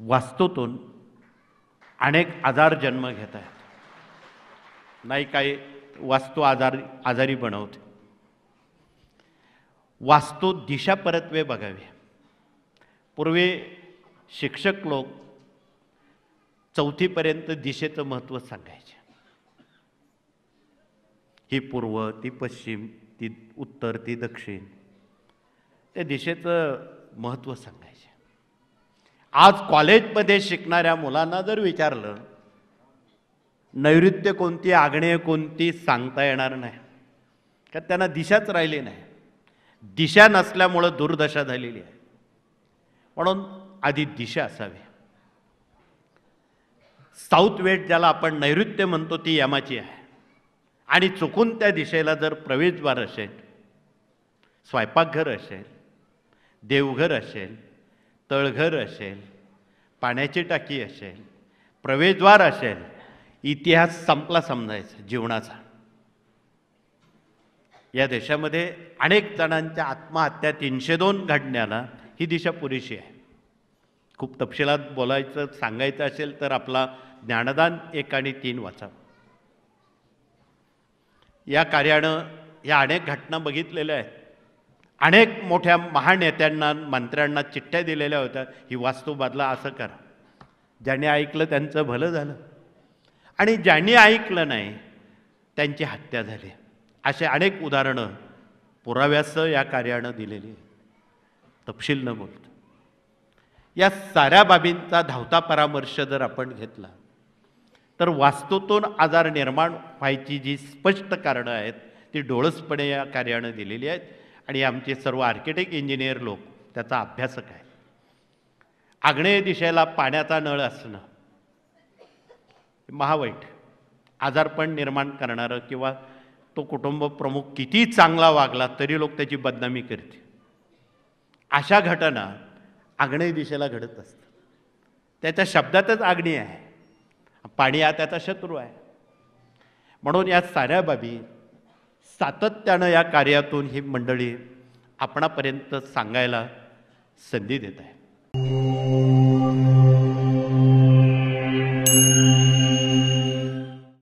वास्तूतून अनेक आजार जन्म घेत आहेत नाही काही वास्तू आजार आजारी बनवते वास्तू दिशा परत्वे बघावी पूर्वी शिक्षक लोक चौथीपर्यंत दिशेचं महत्त्व सांगायचे ही पूर्व ती पश्चिम ती उत्तर ती दक्षिण त्या दिशेचं महत्त्व सांगायचे आज कॉलेजमध्ये शिकणाऱ्या मुलांना जर विचारलं नैऋत्य कोणती आग्नेय कोणती सांगता येणार नाही का त्यांना दिशाच राहिली नाही दिशा नसल्यामुळं दुर्दशा झालेली आहे म्हणून आधी दिशा असावी साऊथ वेट ज्याला आपण नैऋत्य म्हणतो ती यमाची आहे आणि चुकून त्या दिशेला जर प्रवेशद्वार असेल स्वयंपाकघर असेल देवघर असेल तळघर असेल पाण्याची टाकी असेल प्रवेशद्वार असेल इतिहास संपला समजायचा जीवनाचा या देशामध्ये अनेक जणांच्या आत्महत्या तीनशे दोन घडण्याला ही दिशा पुरेशी आहे खूप तपशिलात बोलायचं सांगायचं असेल तर आपला ज्ञानदान एक आणि तीन वाचा या कार्यानं या अनेक घटना बघितलेल्या आहेत अनेक मोठ्या महानेत्यांना मंत्र्यांना चिठ्ठ्या दिलेल्या होत्या ही वास्तू बदला असं करा ज्यांनी ऐकलं त्यांचं भलं झालं आणि ज्यांनी ऐकलं नाही त्यांची हत्या झाली असे अनेक उदाहरणं पुराव्यासह या कार्यानं दिलेली तपशील न बोलतो या साऱ्या बाबींचा धावता परामर्श जर आपण घेतला तर वास्तूतून आजार निर्माण व्हायची जी स्पष्ट कारणं आहेत ती डोळसपणे या कार्यानं दिलेली आहेत आणि आमचे सर्व आर्किटेक्ट इंजिनियर लोक त्याचा अभ्यासक आहे आग्नेय दिशेला पाण्याचा नळ असणं महावाईट आजारपण निर्माण करणारं किंवा तो कुटुंब प्रमुख किती चांगला वागला तरी लोक त्याची बदनामी करते अशा घटना आग्नेय दिशेला घडत असतात त्याच्या शब्दातच आग्नेय आहे पाणी हा त्याचा शत्रू आहे म्हणून या साऱ्या बाबी सातत्यानं या कार्यातून ही मंडळी आपणापर्यंत सांगायला संधी देत आहे